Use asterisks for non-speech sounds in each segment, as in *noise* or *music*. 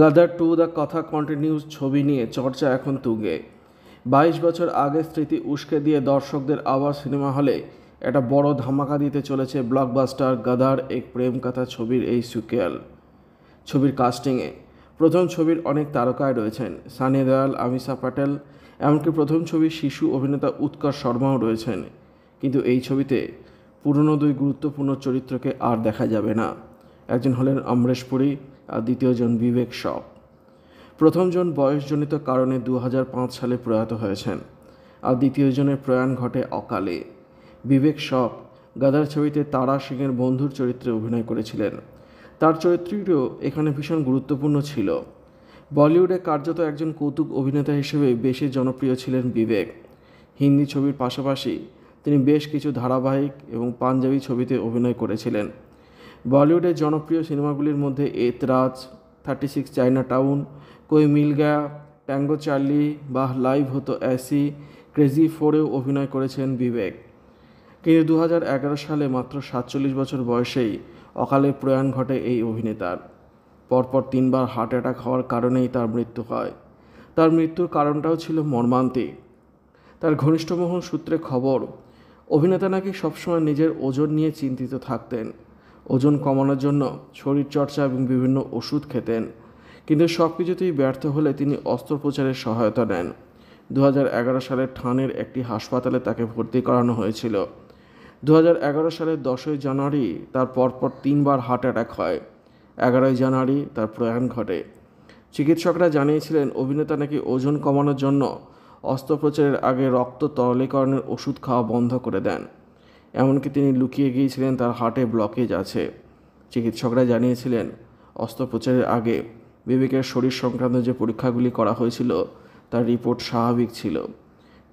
গাদার to the কথা continuous ছবি নিয়ে চর্চা এখন তুগে বাইশ বছর আগে স্মৃতি উস্কে দিয়ে দর্শকদের আবার সিনেমা হলে একটা বড় ধামাকা দিতে চলেছে ব্লকবাস্টার গাদার এক প্রেম কথা ছবির এই সুকেল ছবির কাস্টিংয়ে প্রথম ছবির অনেক তারকায় রয়েছেন সানি দয়াল আমিষা প্যাটেল এমনকি প্রথম ছবির শিশু অভিনেতা উৎকর শর্মাও রয়েছেন কিন্তু এই ছবিতে পুরনো দুই গুরুত্বপূর্ণ চরিত্রকে আর দেখা যাবে না একজন হলেন অমরেশ পুরী আর দ্বিতীয়জন বিবেক সব প্রথমজন বয়সজনিত কারণে দু সালে প্রয়াত হয়েছেন আর দ্বিতীয়জনের প্রয়াণ ঘটে অকালে বিবেক সব গাদার ছবিতে তারা সিংয়ের বন্ধুর চরিত্রে অভিনয় করেছিলেন তার চরিত্রটিও এখানে ভীষণ গুরুত্বপূর্ণ ছিল বলিউডে কার্যত একজন কৌতুক অভিনেতা হিসেবে বেশি জনপ্রিয় ছিলেন বিবেক হিন্দি ছবির পাশাপাশি তিনি বেশ কিছু ধারাবাহিক এবং পাঞ্জাবি ছবিতে অভিনয় করেছিলেন বলিউডের জনপ্রিয় সিনেমাগুলির মধ্যে Aitraaz Thirty Six Chinatown Koi Mil Gaya Tango Charlie বা লাইভ হতো অ্যাসি ক্রেজি ফোরেও অভিনয় করেছেন বিবেক কিন্তু দু সালে মাত্র সাতচল্লিশ বছর বয়সেই অকালে প্রয়াণ ঘটে এই অভিনেতার পরপর তিনবার হার্ট অ্যাটাক হওয়ার কারণেই তার মৃত্যু হয় তার মৃত্যুর কারণটাও ছিল মর্মান্তিক তার ঘনিষ্ঠমোহন সূত্রে খবর অভিনেতা নাকি সবসময় নিজের ওজন নিয়ে চিন্তিত থাকতেন ওজন কমানোর জন্য শরীরচর্চা এবং বিভিন্ন ওষুধ খেতেন কিন্তু সব কিছুতেই ব্যর্থ হলে তিনি অস্ত্রোপচারের সহায়তা নেন দু সালে ঠানের একটি হাসপাতালে তাকে ভর্তি করানো হয়েছিল দু সালের দশই জানুয়ারি তার পরপর তিনবার হার্ট অ্যাটাক হয় এগারোই জানুয়ারি তার প্রয়াণ ঘটে চিকিৎসকরা জানিয়েছিলেন অভিনেতা নাকি ওজন কমানোর জন্য অস্ত্রোপচারের আগে রক্ত তরলীকরণের ওষুধ খাওয়া বন্ধ করে দেন এমনকি তিনি লুকিয়ে গিয়েছিলেন তার হার্টে ব্লকেজ আছে চিকিৎসকরা জানিয়েছিলেন অস্ত্রোপচারের আগে বিবেকের শরীর সংক্রান্ত যে পরীক্ষাগুলি করা হয়েছিল তার রিপোর্ট স্বাভাবিক ছিল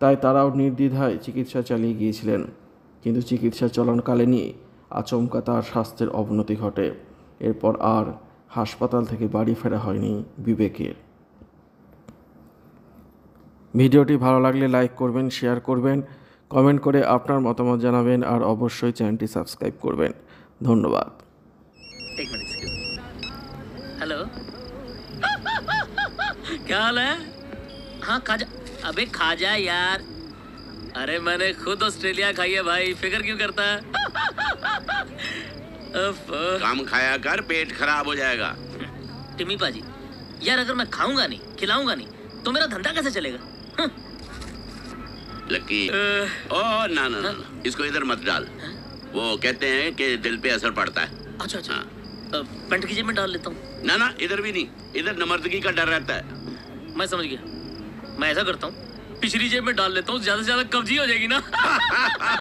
তাই তারাও নির্দ্বিধায় চিকিৎসা চালিয়ে গিয়েছিলেন কিন্তু চিকিৎসা চলনকালীনই আচমকা তার স্বাস্থ্যের অবনতি ঘটে এরপর আর হাসপাতাল থেকে বাড়ি ফেরা হয়নি বিবেকের ভিডিওটি ভালো লাগলে লাইক করবেন শেয়ার করবেন कमेंट कर আপনার মতামত জানাবেন আর অবশ্যই চ্যানেলটি সাবস্ক্রাইব করবেন हेलो *laughs* क्या हाल है हाँ खाजा अबे खाजा यार अरे मैंने खुद ऑस्ट्रेलिया खाई है भाई फिक्र क्यों करता है *laughs* कम खाया कर पेट खराब हो जाएगा टिमी पाजी यार अगर मैं खाऊंगा नहीं खिलाऊंगा नहीं तो मेरा धंधा कैसे चलेगा हम्म। लकी ओ ना ना, ना, हाँ? इसको इधर मत डाल वो कहते हैं कि दिल पे असर पड़ता है अच्छा अच्छा हाँ। पेंट की जेब में डाल लेता हूँ ना ना इधर भी नहीं इधर नमर्दगी का डर रहता है मैं समझ गया मैं ऐसा करता हूँ पिछली जेब में डाल लेता हूँ ज्यादा से ज्यादा कब्जी हो जाएगी ना *laughs*